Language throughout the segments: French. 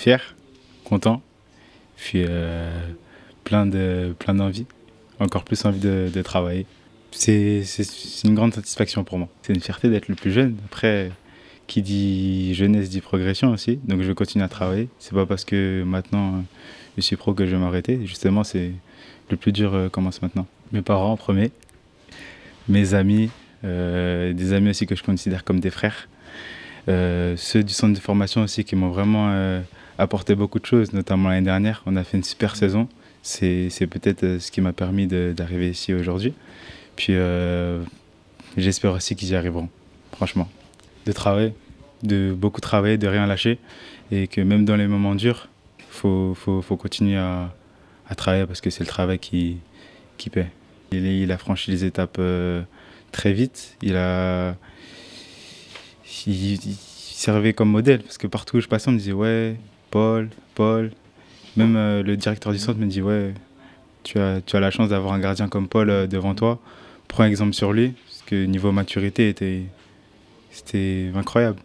fier, content, puis euh, plein de plein d'envie, encore plus envie de, de travailler. C'est une grande satisfaction pour moi. C'est une fierté d'être le plus jeune. Après, qui dit jeunesse dit progression aussi. Donc je continue à travailler. C'est pas parce que maintenant je suis pro que je vais m'arrêter. Justement, c'est le plus dur euh, commence maintenant. Mes parents en premier, mes amis, euh, des amis aussi que je considère comme des frères, ceux du centre de formation aussi qui m'ont vraiment apporté beaucoup de choses, notamment l'année dernière. On a fait une super mm. saison. C'est peut-être euh, ce qui m'a permis d'arriver ici aujourd'hui. Puis euh, j'espère aussi qu'ils y arriveront, franchement. De travailler, de beaucoup travailler, de rien lâcher. Et que même dans les moments durs, il faut, faut, faut, continuer à, à travailler parce que c'est le travail qui, qui paie. Il, il, a franchi les étapes euh, très vite. Il a. il, servait comme modèle parce que partout où je passais, on me disait Ouais, Paul, Paul. Même euh, le directeur du centre me dit Ouais, tu as, tu as la chance d'avoir un gardien comme Paul euh, devant toi. Prends exemple sur lui, parce que niveau maturité, était, c'était incroyable.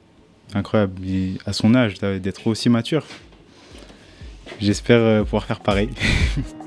Incroyable. à son âge, d'être aussi mature. J'espère euh, pouvoir faire pareil.